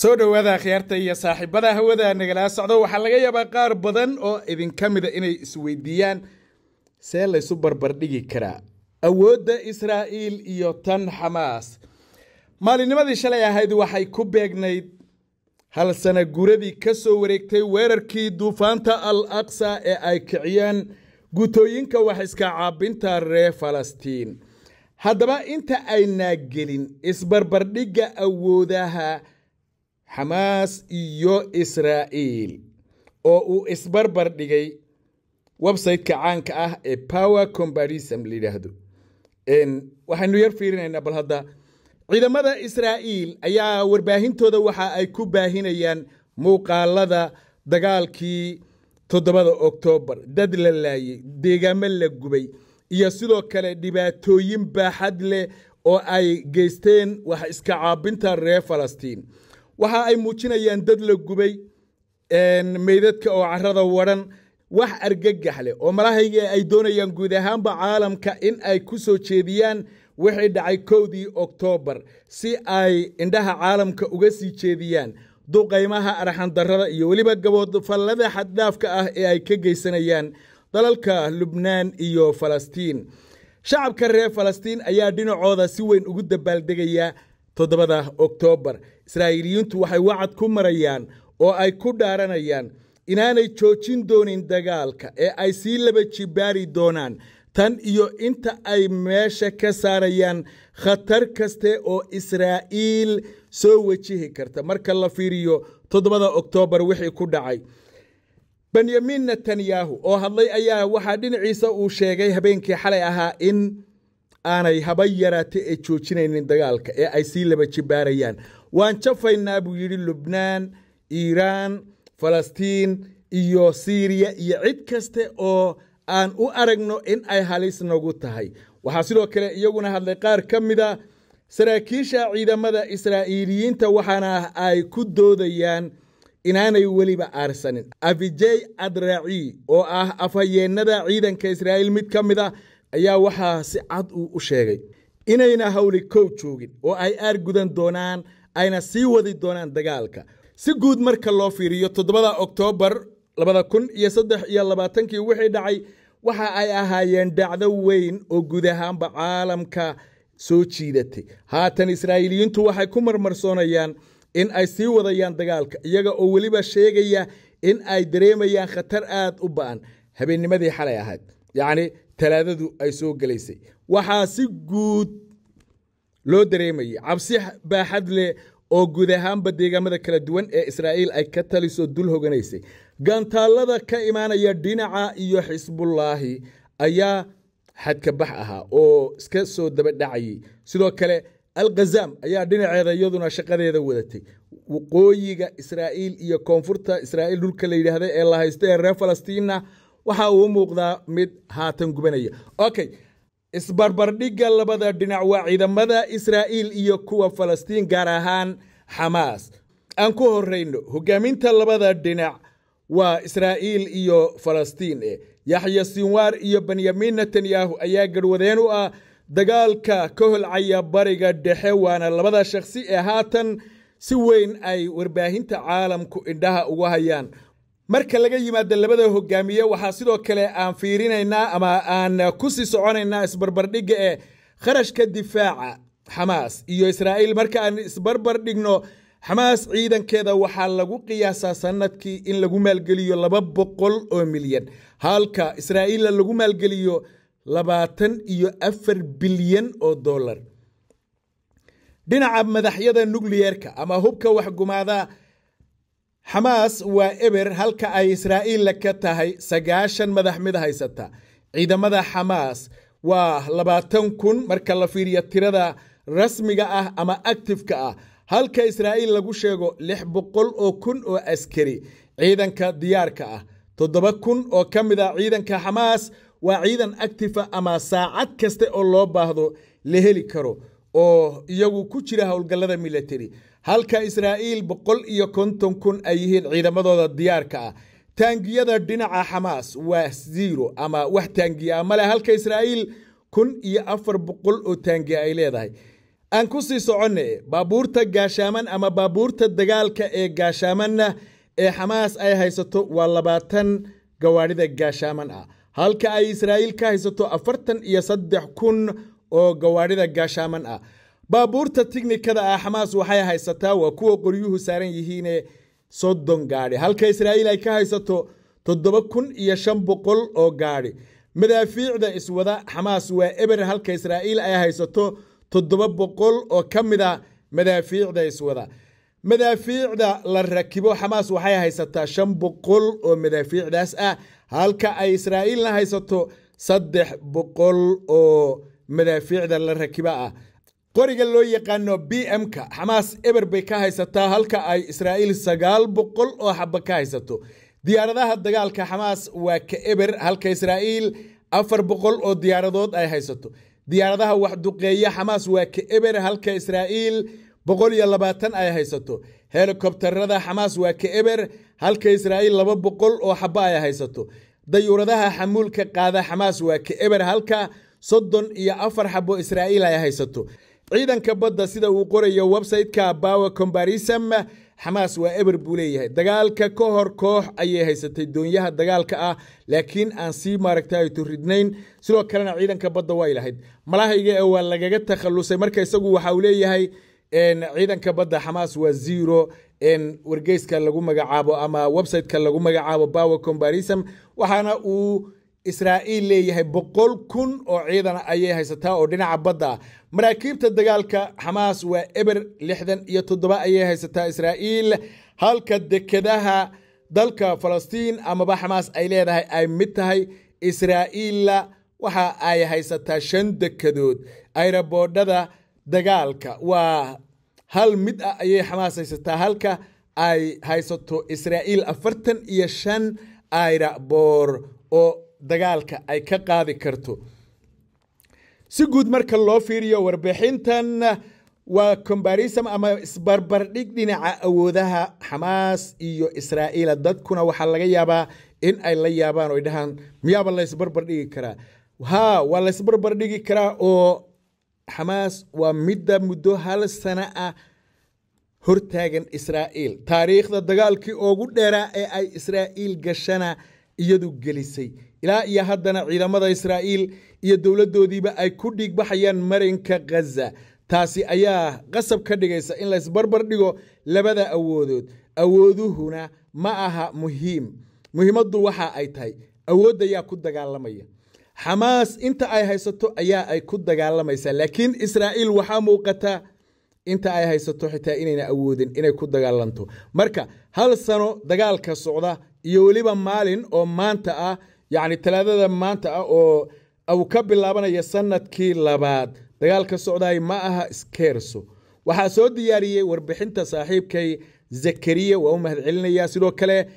soo dhowaada akhyaarta iyo saaxiibada hawada nagalaa socdo waxaa laga yaabaa qaar badan oo idin ka mida ah inay isweydiiyaan see laysu barbardhigi karaa awoodda israa'iil iyo tan xamaas maalinimadii shalay ahayd waxay ku beegnayd hal sana guradii ka soo wareegtay weerarkii duufaanta al aqsa ee ay kiciyeen gutooyinka iska caabinta reer falastiin haddaba inta aynaa gelin isbarbardhigga awoodaha xamaas iyo israa'iil oo uu isbarbar dhigay websiteka caanka ah ee power combarism la yidhaahdo waxaynu yar fiirinaynaa bal hadda ciidamada israa'iil ayaa warbaahintooda waxa ay ku baahinayaan muuqaalada dagaalkii toddobada oktoobar dad la laayay deegaamo la gubay iyo sidoo kale dhibaatooyin baaxad leh oo ay geysteen wax iska caabinta reer falastiin waxa ay muujinayaan dad la gubay meydadka oo carada waran wax argagax leh oo malahayga ay doonayaan guud ahaanba caalamka in ay ku soo jeediyaan wixii dhacay kowdii oktoobar si ay indhaha caalamka uga sii jeediyaan duqaymaha arxandarada iyo weliba gaboodfallada xaddaafka ah ee ay ka geysanayaan dalalka lubnaan iyo falastiin shacabka reer falastiin ayaa dhinacooda si weyn ugu dabaaldegaya toddobada oktoobar israa'iiliyiintu waxay wacad ku marayaan oo ay ku dhaaranayaan inaanay joojin doonin dagaalka ee ay sii laba jibaari doonaan tan iyo inta ay meesha ka saarayaan khatar kaste oo israa'iil soo wajihi karta marka la fiiriyo toddobada oktoobar wixii ku dhacay benyamin netanyahu oo hadlay ayaa waxaa dhinaciisa uu sheegay habeenkii xalay ahaa in aanay haba yaraate ee joojinaynin dagaalka ee ay sii laba jibaarayaan waan jafaynaa buu yidhi lubnaan iiraan falastiin iyo siiriya iyo cid kaste oo aan u aragno in ay halis nagu tahay waxaa sidoo kale iyaguna hadlay qaar ka mida saraakiisha ciidamada israa'iiliyiinta waxaana ay ku doodayaan inaanay weliba aarsanin afijey adraaci oo ah afhayeennada ciidanka israa'iil mid ka mid a ayaa waxaa si cad uu u sheegay inayna hawli kow joogin oo ay aargudan doonaan ayna sii wadi doonaan dagaalka si guud marka loo fiiriyo toddobada oktoobar labada kun iyo saddex iyo labaatankii wixii dhacay waxa ay ahaayeen dhacdo weyn oo guud ahaanba caalamka soo jiidatay haatan israa'iiliyiintu waxay ku marmarsoonayaan in ay sii wadayaan dagaalka iyaga oo weliba sheegaya in ay dareemayaan khatar aad u ba'an habeennimadii xalay ahayd yacni talaadadu ay soo gelaysay waxaa si guud loo dareemayay cabsi baaxad leh oo guud ahaanba deegaamada kala duwan ee israa'iil ay ka taliso dul hoganaysay gantaallada ka imaanaya dhinaca iyo xisbullaahi ayaa xadka bax ahaa oo iska soo dabadhacayay sidoo kale alkhazaam ayaa dhinaceeda iyaduna shaqadeeda wadatay waqooyiga israa'iil iyo koonfurta israa'iil dhulka la yidhaahda ee la haysto ee reer falastiinna waxaa uu muuqdaa mid haatan gubanaya okay isbarbardhigga labada dhinac waa ciidamada israa'iil iyo kuwa falastiin gaar ahaan xamaas aan ku horrayno hogaaminta labada dhinac waa israa'iil iyo falastiin eh yaxya sinwaar iyo benyamin netanyahu ayaa garwadeen u ah dagaalka ka holcaya bariga dhexe waana labada shakhsi ee haatan si weyn ay warbaahinta caalamku indhaha ugu hayaan marka laga yimaado labada hogaamiye waxaa sidoo kale aan fiirinaynaa ama aan ku sii soconaynaa isbarbardhigga ee kharashka difaaca xamaas iyo israa'iil marka aan isbarbar dhigno xamaas ciidankeeda waxaa lagu qiyaasaa sanadkii in lagu maalgeliyo laba boqol oo milyan halka israa'iilla lagu maalgeliyo labaatan iyo afar bilyan oo dollar dhinaca madaxyada nukliyeerka ama hubka waxgumaadaa xamaas waa eber halka ay israa'iilla ka tahay sagaashan madax mid haysata ciidamada xamaas waa labaatan kun marka la fiiriya tirada rasmiga ah ama actifeka ah halka israa'iil lagu sheego lix boqol oo kun oo askari ciidanka diyaarka ah toddoba kun oo ka mid a ah ciidanka xamaas waa ciidan actifa ama saacad kasta oo loo baahdo la heli karo oo iyagu ku jira howlgallada milatari halka israa'iil boqol iyo konton kun ay yihiin ciidamadooda diyaarka ah taangiyada dhinaca xamaas waa ziro ama wax taangiya male halka israa'iil kun iyo afar boqol oo taangiya ay leedahay aan ku sii soconne baabuurta gaashaaman ama baabuurta dagaalka ee gaashaamanna ee xamaas ay haysato waa labaatan gawaadhida gaashaaman ah halka ay israa'iil ka haysato afartan iyo saddex kun oo gawaadhida gaashaaman ah baabuurta tignikada ah xamaas waxay haysataa waa kuwa qoryuhu saaran yihiine soddon gaadhi halka israa'iil ay ka haysato toddoba kun iyo shan boqol oo gaadhi madaafiicda iswada xamaas waa eber halka israa'iil ay haysato toddoba boqol oo ka mida ah madaafiicda iswada madaafiicda la rakibo xamaas waxay haysataa shan boqol oo madaafiicdaas ah halka ay israa'iilna haysato saddex boqol oo madaafiicda la rakibo ah qoriga loo yaqaano b m-ka xamaas eber bay ka haysataa halka ay israa'iil sagaal boqol oo xaba ka haysato diyaaradaha dagaalka xamaas waa ka eber halka israa'iil afar boqol oo diyaaradood ay haysato diyaaradaha waxduqeeya xamaas waa ka eber halka israa'iil boqol iyo labaatan ay haysato helikobtarada xamaas waa ka eber halka israa'iil laba boqol oo xaba ay haysato dayuuradaha xamuulka qaada xamaas waa ka eber halka soddon iyo afar xabo israa'iil ay haysato ciidanka badda sida uu qorayo websiteka bawa combarism xamaas waa eber buu leeyahay dagaalka ka hor koox ayay haysatay doonyaha dagaalka ah laakiin aan sii maaragtay ridnayn sidoo kalena ciidanka badda way lahayd malahayga waa lagaga takhalusay marka isagu waxa uu leeyahay ciidanka badda xamaas waa zero wargeyska lagu magacaabo ama websiteka lagu magacaabo bawa combarism waxaana uu israa'iil leeyahay boqol kun oo ciidana ayay haysataa oo dhinaca badda ah maraakiibta dagaalka xamaas waa eber lixdan iyo toddoba ayay haysataa israa'iil halka dekedaha dalka falastiin amaba xamaas ay leedahay ay mid tahay israa'iilla waxa ay haysataa shan dekedood ayraboodhada dagaalka waa hal mid ah ayay xamaas haysataa halka ay haysato israa'iil afartan iyo shan ayraboor oo dagaalka ay ka qaadi karto si guud marka loo fiiriyo warbixintan waa combarism ama isbarbardhig dhinaca awoodaha xamaas iyo israa'iila dadkuna waxaa laga yaabaa in ay la yaabaan oy dhahaan miyaaba laysbarbardhigi karaa haa waa laysbarbardhigi karaa oo xamaas waa midda muddo hal sana ah hortaagan israa'iil taariikhda dagaalkii ugu dheeraa ee ay israa'iil gashana iyadu gelisay ilaa iyo haddana ciidamada israa'iil iyo dowladoodiiba ay ku dhiigbaxayaan marinka ghaza taasi ayaa qasab ka dhigaysa in laysbarbar dhigo labada awoodood awooduhuna ma aha muhiim muhiimaddu waxa ay tahay awoodda ku dagaalamaya xamaas inta ay haysato ayaa ay ku dagaalamaysaa laakiin israa'iil waxaa muuqata inta ay haysato xitaa inayna awoodin inay ku dagaalanto marka hal sano dagaalka socda iyo weliba maalin oo maanta ah yacni talaadada maanta ah oo uu ka bilaabanaya sannadkii labaad dagaalka socdaay ma aha skerso waxaa soo diyaariyey warbixinta saaxiibkay zakariya waa u mahadcelinayaa sidoo kale